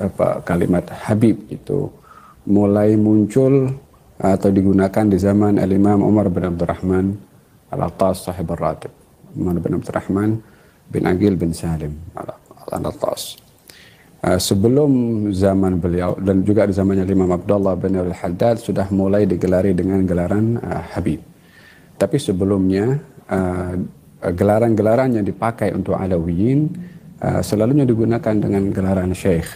apa kalimat Habib itu mulai muncul eh, atau digunakan di zaman Al Imam Umar bin Abdurrahman Al Attas sahib ratib Umar bin Abdurrahman bin Agil bin Salim Al Attas. Eh, sebelum zaman beliau dan juga di zamannya Imam Abdullah bin Al Haddad sudah mulai digelari dengan gelaran uh, Habib. Tapi sebelumnya uh, gelaran-gelaran yang dipakai untuk Alawiyin uh, selalunya digunakan dengan gelaran Syekh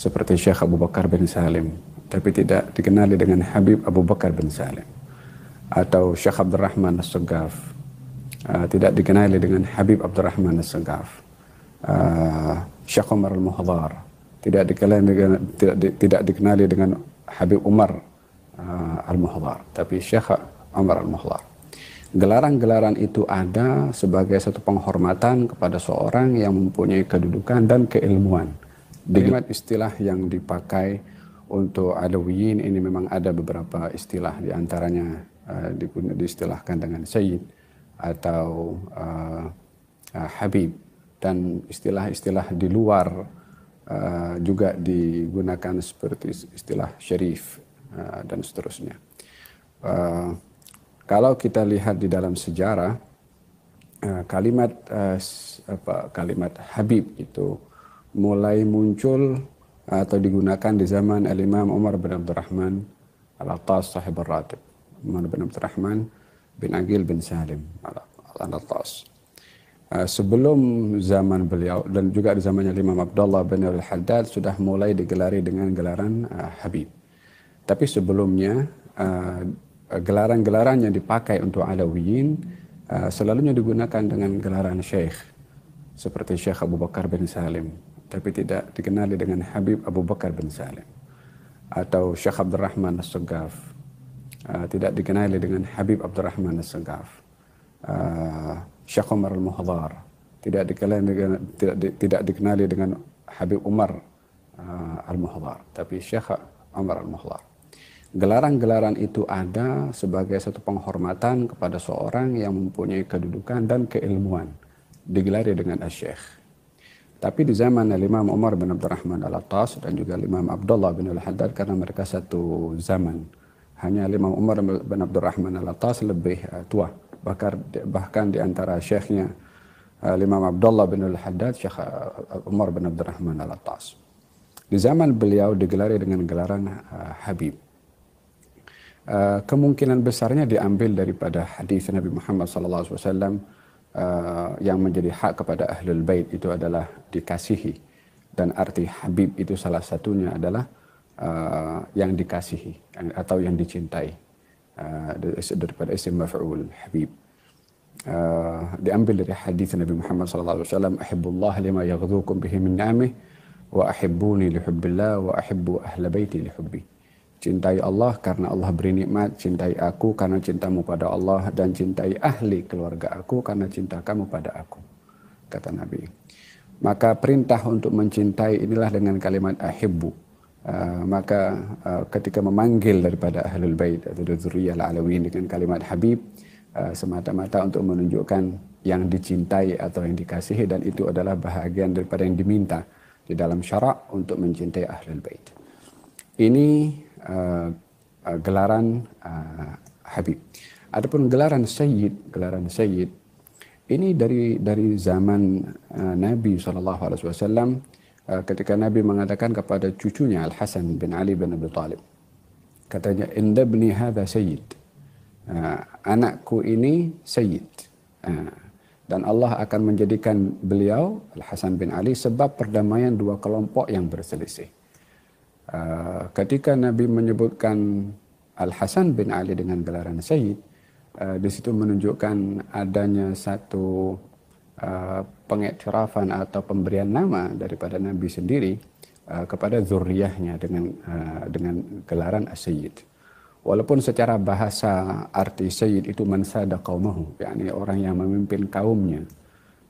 seperti Syekh Abu Bakar bin Salim tapi tidak dikenali dengan Habib Abu Bakar bin Salim atau Syekh Abdurrahman As-Segaf ah, tidak dikenali dengan Habib Abdurrahman As-Segaf ah, Syekh Umar Al-Muhdar tidak dikenali dengan, tidak, di, tidak dikenali dengan Habib Umar ah, Al-Muhdar tapi Syekh Umar Al-Muhdar Gelaran-gelaran itu ada sebagai satu penghormatan kepada seorang yang mempunyai kedudukan dan keilmuan kalimat istilah yang dipakai untuk alawiyin ini memang ada beberapa istilah diantaranya uh, di, eh, diistilahkan dengan sayyid atau uh, uh, habib dan istilah-istilah di luar uh, juga digunakan seperti istilah syarif uh, dan seterusnya. Uh, kalau kita lihat di dalam sejarah uh, kalimat uh, apa, kalimat habib itu mulai muncul atau digunakan di zaman Al-Imam Umar bin Abdurrahman Al-Attas sahib ratib Umar bin Abdurrahman bin Agil bin Salim Al-Attas. Ah, sebelum zaman beliau dan juga di zamannya Imam Abdullah bin Al-Haddad sudah mulai digelari dengan gelaran uh, Habib. Tapi sebelumnya uh, ah, gelaran-gelaran yang dipakai untuk Alawiyin uh, selalunya digunakan dengan gelaran Syekh seperti Syekh Abu Bakar bin Salim tapi tidak dikenali dengan Habib Abu Bakar bin Salim atau Syekh Abdurrahman As-Segaf ah, tidak dikenali dengan Habib Abdurrahman As-Segaf ah, Syekh Umar Al-Muhdar tidak dikenali dengan, tidak, di, tidak dikenali dengan Habib Umar ah, Al-Muhdar tapi Syekh Umar Al-Muhdar Gelaran-gelaran itu ada sebagai satu penghormatan kepada seorang yang mempunyai kedudukan dan keilmuan. Digelari dengan asyikh tapi di zaman Imam Umar bin Abdurrahman Al-Attas dan juga Imam Abdullah bin Al-Haddad karena mereka satu zaman. Hanya Imam Umar bin Abdurrahman Al-Attas lebih eh, tua. Bahkan, bahkan di antara syekhnya eh, Imam Abdullah bin Al-Haddad, Syekh eh, Umar bin Abdurrahman Al-Attas. Di zaman beliau digelari dengan gelaran Habib. kemungkinan besarnya diambil daripada hadis Nabi Muhammad SAW Uh, yang menjadi hak kepada ahlul bait itu adalah dikasihi dan arti habib itu salah satunya adalah uh, yang dikasihi atau yang dicintai uh, daripada isim maf'ul habib uh, diambil dari hadis Nabi Muhammad sallallahu alaihi wasallam ahibbullah lima yaghdhukum bihi min nami wa ahibbuni li hubbillah wa ahibbu ahla baiti li hubbihi cintai Allah karena Allah beri nikmat, cintai aku karena cintamu pada Allah dan cintai ahli keluarga aku karena cinta kamu pada aku. Kata Nabi. Maka perintah untuk mencintai inilah dengan kalimat ahibbu. Uh, maka uh, ketika memanggil daripada ahlul bait atau zuriyah al dengan kalimat habib uh, semata-mata untuk menunjukkan yang dicintai atau yang dikasihi dan itu adalah bahagian daripada yang diminta di dalam syarak untuk mencintai ahlul bait. Ini uh, uh, gelaran uh, Habib. Adapun gelaran Sayyid, gelaran Sayyid ini dari dari zaman uh, Nabi saw. uh, ketika Nabi mengatakan kepada cucunya Al Hasan bin Ali bin Abi Thalib, katanya Indabni hada Sayyid, uh, anakku ini Sayyid. Uh, dan Allah akan menjadikan beliau Al Hasan bin Ali sebab perdamaian dua kelompok yang berselisih. Uh, ketika Nabi menyebutkan Al Hasan bin Ali dengan gelaran Sayyid, uh, di situ menunjukkan adanya satu uh, pengiktirafan atau pemberian nama daripada Nabi sendiri uh, kepada zuriyahnya dengan uh, dengan gelaran Sayyid. Walaupun secara bahasa arti Sayyid itu mansada kaumahu, yakni orang yang memimpin kaumnya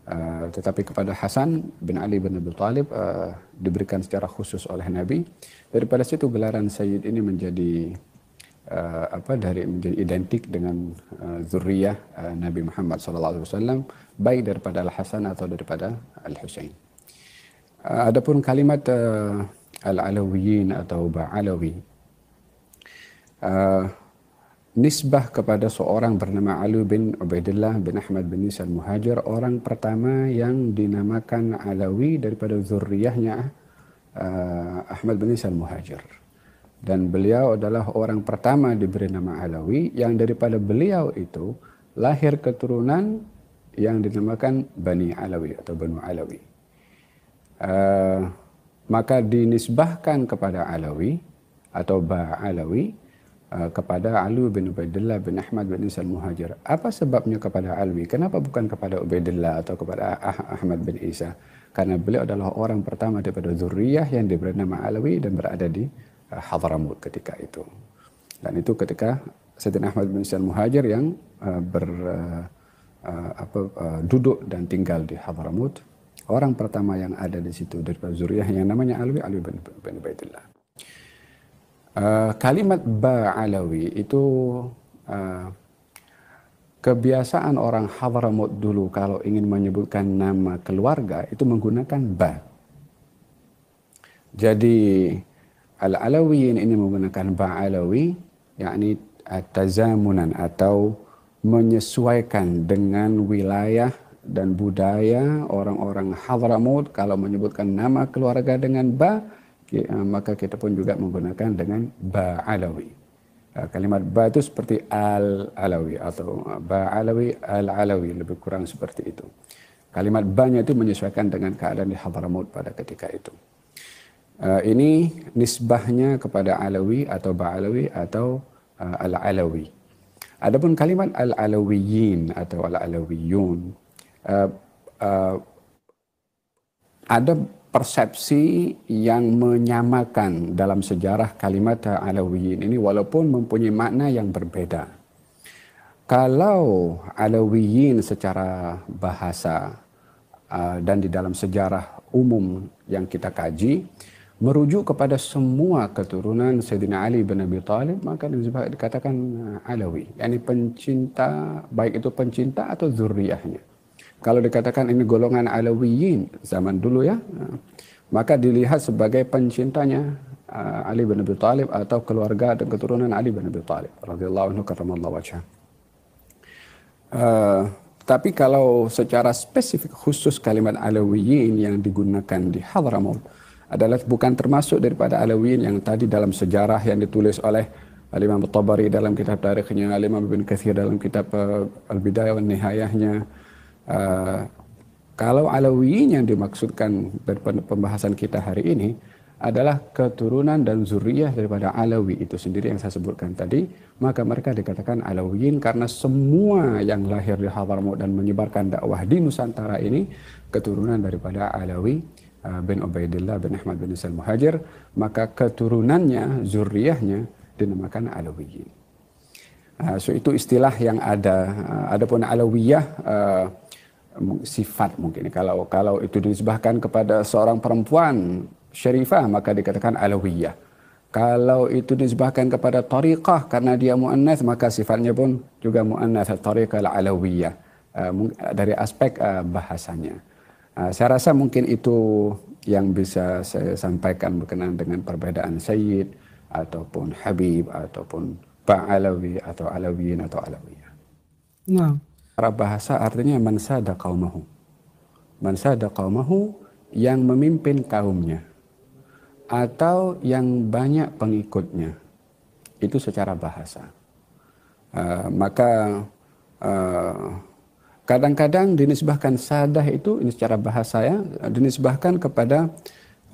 Uh, tetapi kepada Hasan bin Ali bin Abi Talib uh, diberikan secara khusus oleh Nabi. Daripada situ gelaran Sayyid ini menjadi uh, apa dari menjadi identik dengan uh, zuriyah uh, Nabi Muhammad SAW baik daripada Al Hasan atau daripada Al Hussein. Uh, Adapun kalimat uh, Al Alawiyin atau Ba Alawi uh, nisbah kepada seorang bernama Ali bin Ubaidillah bin Ahmad bin Isa al-Muhajir, orang pertama yang dinamakan Alawi daripada zuriyahnya uh, eh, Ahmad bin Isa al-Muhajir. Dan beliau adalah orang pertama diberi nama Alawi yang daripada beliau itu lahir keturunan yang dinamakan Bani Alawi atau Banu Alawi. Uh, maka dinisbahkan kepada Alawi atau Ba'alawi Eh, kepada Alwi bin Ubaidillah bin Ahmad bin Isa al-Muhajir. Apa sebabnya kepada Alwi? Kenapa bukan kepada Ubaidillah atau kepada Ahmad bin Isa? Karena beliau adalah orang pertama daripada zuriyah yang diberi nama Alwi dan berada di eh, Hadramut ketika itu. Dan itu ketika Sayyidina Ahmad bin Isa al-Muhajir yang eh, ber, apa, duduk dan tinggal di Hadramut. Orang pertama yang ada di situ daripada zuriyah yang namanya Alwi, Alwi bin, bin Ubaidillah. Kalimat eh, kalimat ba'alawi itu uh, kebiasaan orang Hadramaut dulu kalau ingin menyebutkan nama keluarga itu menggunakan ba. Jadi al-alawiyin ini menggunakan ba'alawi yakni tazamunan atau menyesuaikan dengan wilayah dan budaya orang-orang Hadramaut kalau menyebutkan nama keluarga dengan ba' Eh, maka kita pun juga menggunakan dengan ba'alawi. Eh, kalimat ba itu seperti al-alawi atau eh, ba'alawi al-alawi lebih kurang seperti itu. Kalimat banyak itu menyesuaikan dengan keadaan di Hadramaut pada ketika itu. ini nisbahnya kepada alawi atau ba'alawi atau al-alawi. Adapun kalimat al-alawiyin atau al-alawiyun ada persepsi yang menyamakan dalam sejarah kalimat Alawiyin ini walaupun mempunyai makna yang berbeda. Kalau Alawiyin secara bahasa uh, dan di dalam sejarah umum yang kita kaji merujuk kepada semua keturunan Sayyidina Ali bin Abi Thalib maka dikatakan uh, Alawi, yakni pencinta baik itu pencinta atau zuriyahnya. Kalau dikatakan ini golongan Alawiyin zaman dulu ya, maka dilihat sebagai pencintanya uh, Ali bin Abi Thalib atau keluarga dan keturunan Ali bin Abi Thalib radhiyallahu anhu wajhah. Uh, tapi kalau secara spesifik khusus kalimat Alawiyin yang digunakan di Hadramaut adalah bukan termasuk daripada Alawiyin yang tadi dalam sejarah yang ditulis oleh Al-Imam Tabari dalam kitab tarikhnya, Al-Imam Ibn Kathir dalam kitab uh, Al-Bidayah dan Nihayahnya, uh, kalau Alawiyin yang dimaksudkan pembahasan kita hari ini adalah keturunan dan zuriyah daripada Alawi itu sendiri yang saya sebutkan tadi, maka mereka dikatakan Alawiyin karena semua yang lahir di Hadramaut dan menyebarkan dakwah di Nusantara ini keturunan daripada Alawi eh, bin Ubaidillah bin Ahmad bin Isal Muhajir, maka keturunannya, zuriyahnya dinamakan Alawiyin. Ah, so itu istilah yang ada. Ah, adapun alawiyah uh, sifat mungkin. Kalau kalau itu disebahkan kepada seorang perempuan syarifah maka dikatakan alawiyah. Kalau itu disebahkan kepada tariqah karena dia muannas maka sifatnya pun juga muannas tariqah alawiyah uh, dari aspek uh, bahasanya. Uh, saya rasa mungkin itu yang bisa saya sampaikan berkenaan dengan perbedaan sayyid ataupun habib ataupun alawi atau Alawiyin atau Alawiyah. Nah. Arab bahasa artinya mansada kaumahu, Mansada kaumahu yang memimpin kaumnya atau yang banyak pengikutnya. Itu secara bahasa. Uh, maka uh, kadang-kadang dinisbahkan sadah itu ini secara bahasa ya dinisbahkan kepada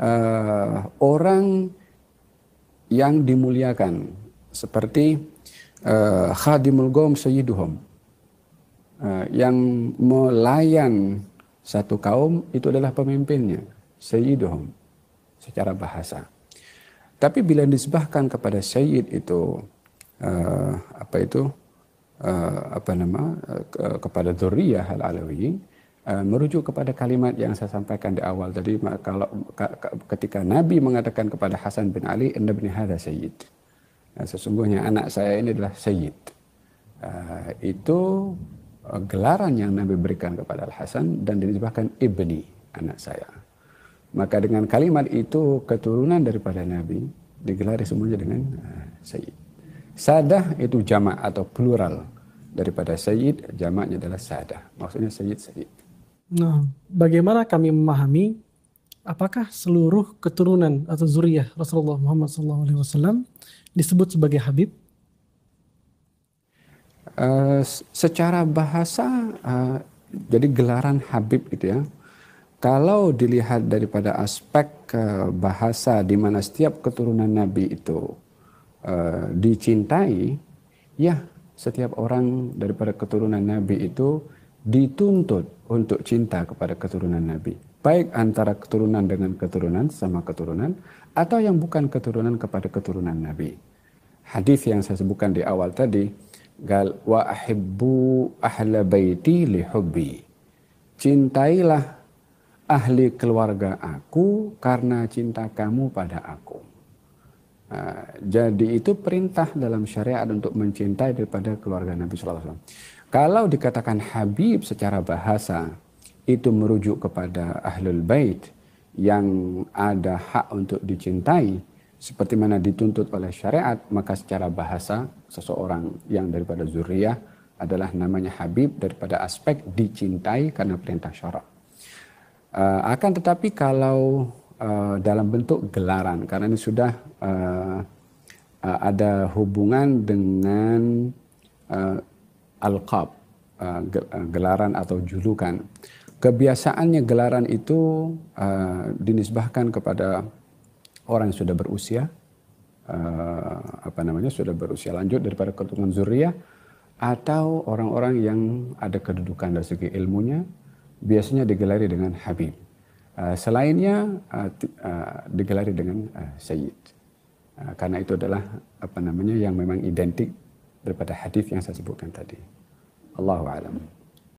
uh, orang yang dimuliakan seperti uh, khadimul gom sayyiduhum uh, yang melayan satu kaum itu adalah pemimpinnya sayyiduhum secara bahasa tapi bila disebahkan kepada sayyid itu uh, apa itu uh, apa nama uh, kepada dzurriyyah al alawi merujuk kepada kalimat yang saya sampaikan di awal tadi kalau ketika Nabi mengatakan kepada Hasan bin Ali anda bin hadza sayyid Nah, sesungguhnya anak saya ini adalah Sayyid. Ah, itu gelaran yang Nabi berikan kepada Al-Hasan dan dinisbahkan Ibni, anak saya. Maka dengan kalimat itu keturunan daripada Nabi digelari semuanya dengan ah, Sayyid. Sadah itu jamak atau plural daripada Sayyid, jamaknya adalah Sadah. Maksudnya Sayyid-Sayyid. Nah, bagaimana kami memahami apakah seluruh keturunan atau zuriyah Rasulullah Muhammad SAW disebut sebagai Habib? Uh, secara bahasa, uh, jadi gelaran Habib gitu ya. Kalau dilihat daripada aspek uh, bahasa di mana setiap keturunan Nabi itu uh, dicintai, ya setiap orang daripada keturunan Nabi itu dituntut untuk cinta kepada keturunan Nabi baik antara keturunan dengan keturunan sama keturunan atau yang bukan keturunan kepada keturunan Nabi. Hadis yang saya sebutkan di awal tadi, gal wa ahibbu ahla baiti li hubbi. Cintailah ahli keluarga aku karena cinta kamu pada aku. Nah, jadi itu perintah dalam syariat untuk mencintai daripada keluarga Nabi SAW. Kalau dikatakan Habib secara bahasa, itu merujuk kepada ahlul bait yang ada hak untuk dicintai seperti mana dituntut oleh syariat maka secara bahasa seseorang yang daripada zuriyah adalah namanya habib daripada aspek dicintai karena perintah syarak. Uh, akan tetapi kalau uh, dalam bentuk gelaran karena ini sudah uh, uh, ada hubungan dengan uh, alqab uh, gelaran atau julukan Kebiasaannya gelaran itu uh, dinisbahkan kepada orang yang sudah berusia, uh, apa namanya sudah berusia lanjut daripada keturunan zuriyah atau orang-orang yang ada kedudukan dari segi ilmunya biasanya digelari dengan habib. Uh, selainnya uh, uh, digelari dengan uh, sayyid. Uh, karena itu adalah apa namanya yang memang identik daripada hadis yang saya sebutkan tadi. Allahu a'lam.